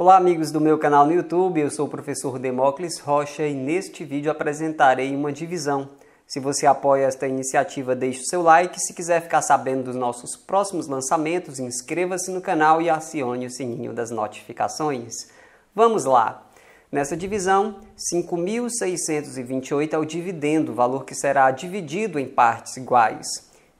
Olá, amigos do meu canal no YouTube, eu sou o professor Demócles Rocha e neste vídeo apresentarei uma divisão. Se você apoia esta iniciativa, deixe o seu like. Se quiser ficar sabendo dos nossos próximos lançamentos, inscreva-se no canal e acione o sininho das notificações. Vamos lá! Nessa divisão, 5.628 é o dividendo, valor que será dividido em partes iguais.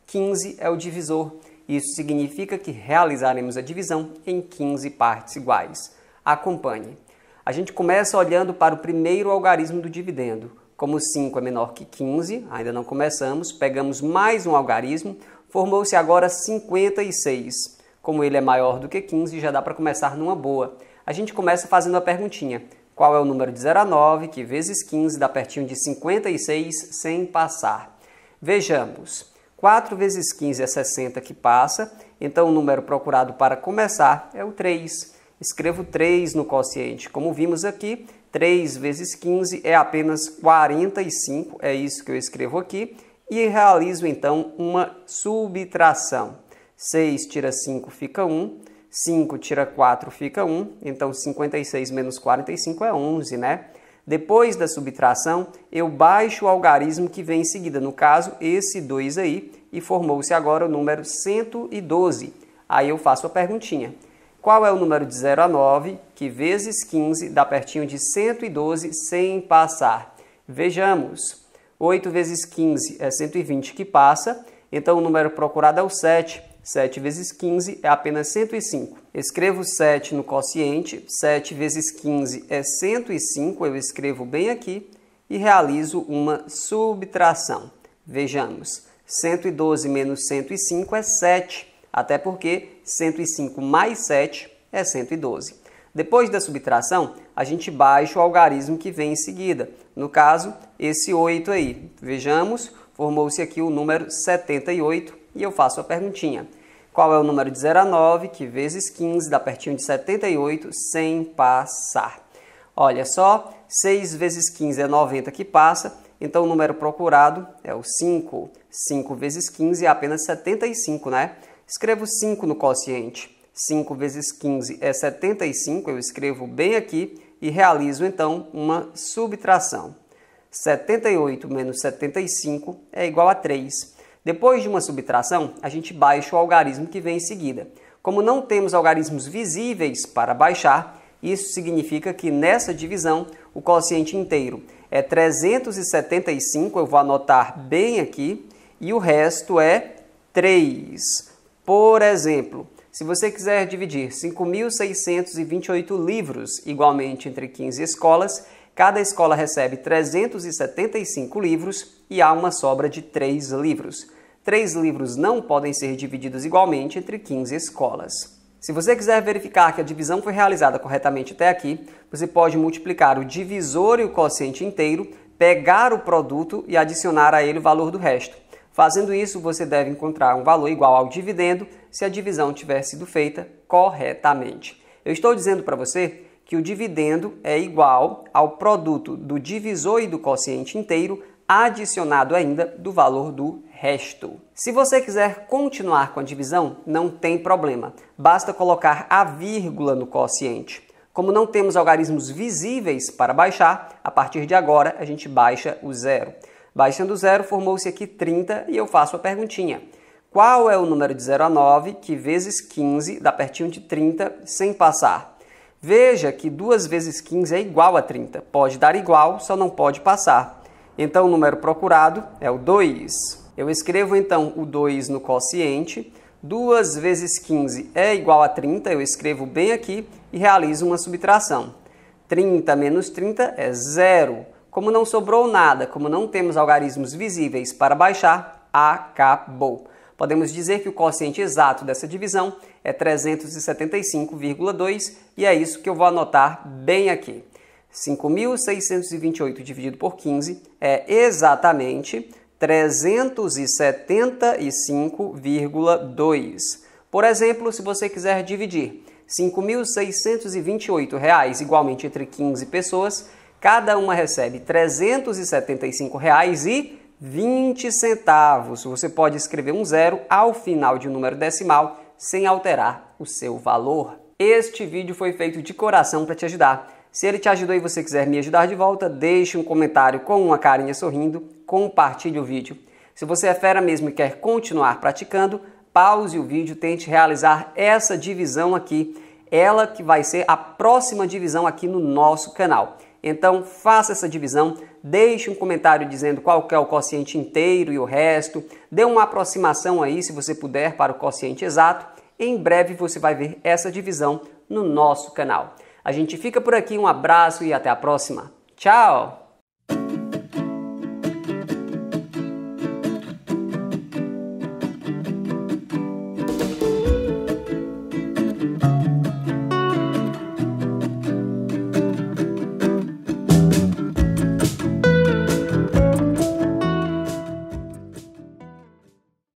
15 é o divisor. Isso significa que realizaremos a divisão em 15 partes iguais. Acompanhe. A gente começa olhando para o primeiro algarismo do dividendo. Como 5 é menor que 15, ainda não começamos, pegamos mais um algarismo, formou-se agora 56. Como ele é maior do que 15, já dá para começar numa boa. A gente começa fazendo a perguntinha: qual é o número de 0 a 9, que vezes 15 dá pertinho de 56 sem passar? Vejamos. 4 vezes 15 é 60 que passa, então o número procurado para começar é o 3 escrevo 3 no quociente. Como vimos aqui, 3 vezes 15 é apenas 45, é isso que eu escrevo aqui, e realizo então uma subtração. 6 tira 5 fica 1, 5 tira 4 fica 1, então 56 menos 45 é 11, né? Depois da subtração, eu baixo o algarismo que vem em seguida, no caso, esse 2 aí, e formou-se agora o número 112. Aí eu faço a perguntinha. Qual é o número de 0 a 9, que vezes 15 dá pertinho de 112 sem passar? Vejamos. 8 vezes 15 é 120 que passa, então o número procurado é o 7. 7 vezes 15 é apenas 105. Escrevo 7 no quociente, 7 vezes 15 é 105, eu escrevo bem aqui, e realizo uma subtração. Vejamos, 112 menos 105 é 7. Até porque 105 mais 7 é 112. Depois da subtração, a gente baixa o algarismo que vem em seguida. No caso, esse 8 aí. Vejamos, formou-se aqui o número 78 e eu faço a perguntinha. Qual é o número de 0 a 9, que vezes 15 dá pertinho de 78, sem passar? Olha só, 6 vezes 15 é 90 que passa, então o número procurado é o 5. 5 vezes 15 é apenas 75, né? Escrevo 5 no quociente. 5 vezes 15 é 75, eu escrevo bem aqui e realizo então uma subtração. 78 menos 75 é igual a 3. Depois de uma subtração, a gente baixa o algarismo que vem em seguida. Como não temos algarismos visíveis para baixar, isso significa que nessa divisão o quociente inteiro é 375, eu vou anotar bem aqui, e o resto é 3. Por exemplo, se você quiser dividir 5.628 livros igualmente entre 15 escolas, cada escola recebe 375 livros e há uma sobra de 3 livros. 3 livros não podem ser divididos igualmente entre 15 escolas. Se você quiser verificar que a divisão foi realizada corretamente até aqui, você pode multiplicar o divisor e o quociente inteiro, pegar o produto e adicionar a ele o valor do resto. Fazendo isso, você deve encontrar um valor igual ao dividendo se a divisão tiver sido feita corretamente. Eu estou dizendo para você que o dividendo é igual ao produto do divisor e do quociente inteiro adicionado ainda do valor do resto. Se você quiser continuar com a divisão, não tem problema. Basta colocar a vírgula no quociente. Como não temos algarismos visíveis para baixar, a partir de agora a gente baixa o zero. Baixando zero, formou-se aqui 30 e eu faço a perguntinha. Qual é o número de 0 a 9 que vezes 15 dá pertinho de 30 sem passar? Veja que 2 vezes 15 é igual a 30. Pode dar igual, só não pode passar. Então o número procurado é o 2. Eu escrevo então o 2 no quociente. 2 vezes 15 é igual a 30, eu escrevo bem aqui e realizo uma subtração. 30 menos 30 é zero. Como não sobrou nada, como não temos algarismos visíveis para baixar, acabou. Podemos dizer que o quociente exato dessa divisão é 375,2 e é isso que eu vou anotar bem aqui. 5.628 dividido por 15 é exatamente 375,2. Por exemplo, se você quiser dividir R$ 5.628 igualmente entre 15 pessoas, Cada uma recebe R$ 375,20. Você pode escrever um zero ao final de um número decimal sem alterar o seu valor. Este vídeo foi feito de coração para te ajudar. Se ele te ajudou e você quiser me ajudar de volta, deixe um comentário com uma carinha sorrindo, compartilhe o vídeo. Se você é fera mesmo e quer continuar praticando, pause o vídeo, tente realizar essa divisão aqui, ela que vai ser a próxima divisão aqui no nosso canal. Então faça essa divisão, deixe um comentário dizendo qual que é o quociente inteiro e o resto, dê uma aproximação aí, se você puder, para o quociente exato. Em breve você vai ver essa divisão no nosso canal. A gente fica por aqui, um abraço e até a próxima. Tchau!